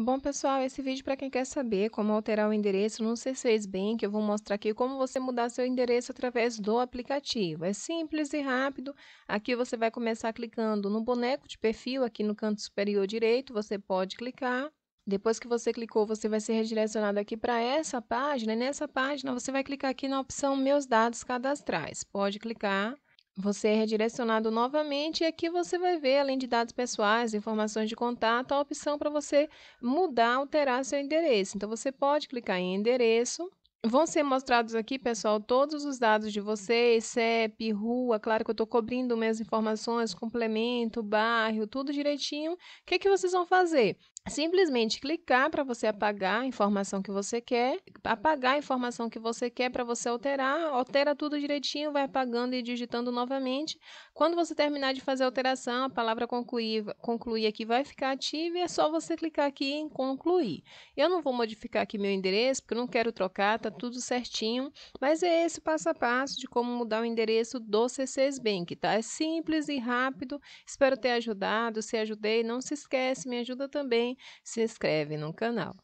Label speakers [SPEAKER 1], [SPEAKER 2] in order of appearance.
[SPEAKER 1] Bom, pessoal, esse vídeo para quem quer saber como alterar o endereço no C6 Bank, eu vou mostrar aqui como você mudar seu endereço através do aplicativo. É simples e rápido. Aqui você vai começar clicando no boneco de perfil, aqui no canto superior direito, você pode clicar. Depois que você clicou, você vai ser redirecionado aqui para essa página. E nessa página, você vai clicar aqui na opção Meus Dados Cadastrais. Pode clicar. Você é redirecionado novamente e aqui você vai ver, além de dados pessoais, informações de contato, a opção para você mudar, alterar seu endereço. Então, você pode clicar em endereço. Vão ser mostrados aqui, pessoal, todos os dados de vocês, CEP, rua, claro que eu estou cobrindo minhas informações, complemento, bairro, tudo direitinho. O que, que vocês vão fazer? simplesmente clicar para você apagar a informação que você quer, apagar a informação que você quer para você alterar, altera tudo direitinho, vai apagando e digitando novamente. Quando você terminar de fazer a alteração, a palavra concluir, concluir aqui vai ficar ativa e é só você clicar aqui em concluir. Eu não vou modificar aqui meu endereço, porque eu não quero trocar, tá tudo certinho, mas é esse passo a passo de como mudar o endereço do C6 Bank, tá? É simples e rápido. Espero ter ajudado, se ajudei, não se esquece, me ajuda também se inscreve no canal.